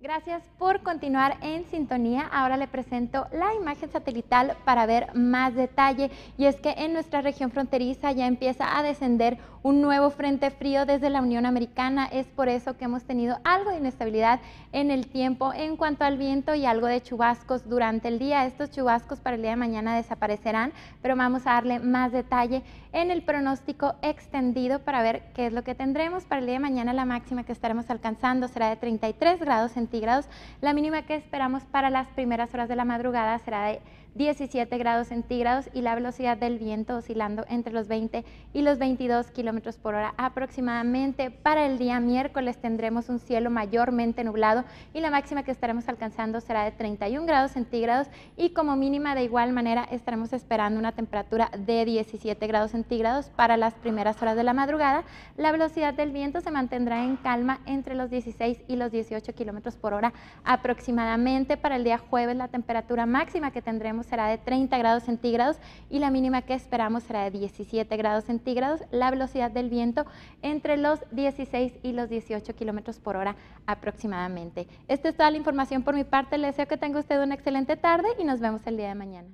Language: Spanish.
Gracias por continuar en sintonía. Ahora le presento la imagen satelital para ver más detalle. Y es que en nuestra región fronteriza ya empieza a descender un nuevo frente frío desde la Unión Americana. Es por eso que hemos tenido algo de inestabilidad en el tiempo en cuanto al viento y algo de chubascos durante el día. Estos chubascos para el día de mañana desaparecerán, pero vamos a darle más detalle en el pronóstico extendido para ver qué es lo que tendremos. Para el día de mañana la máxima que estaremos alcanzando será de 33 grados en la mínima que esperamos para las primeras horas de la madrugada será de 17 grados centígrados y la velocidad del viento oscilando entre los 20 y los 22 kilómetros por hora aproximadamente. Para el día miércoles tendremos un cielo mayormente nublado y la máxima que estaremos alcanzando será de 31 grados centígrados y como mínima de igual manera estaremos esperando una temperatura de 17 grados centígrados para las primeras horas de la madrugada. La velocidad del viento se mantendrá en calma entre los 16 y los 18 kilómetros por hora aproximadamente. Para el día jueves la temperatura máxima que tendremos será de 30 grados centígrados y la mínima que esperamos será de 17 grados centígrados. La velocidad del viento entre los 16 y los 18 kilómetros por hora aproximadamente. Esta es toda la información por mi parte. Le deseo que tenga usted una excelente tarde y nos vemos el día de mañana.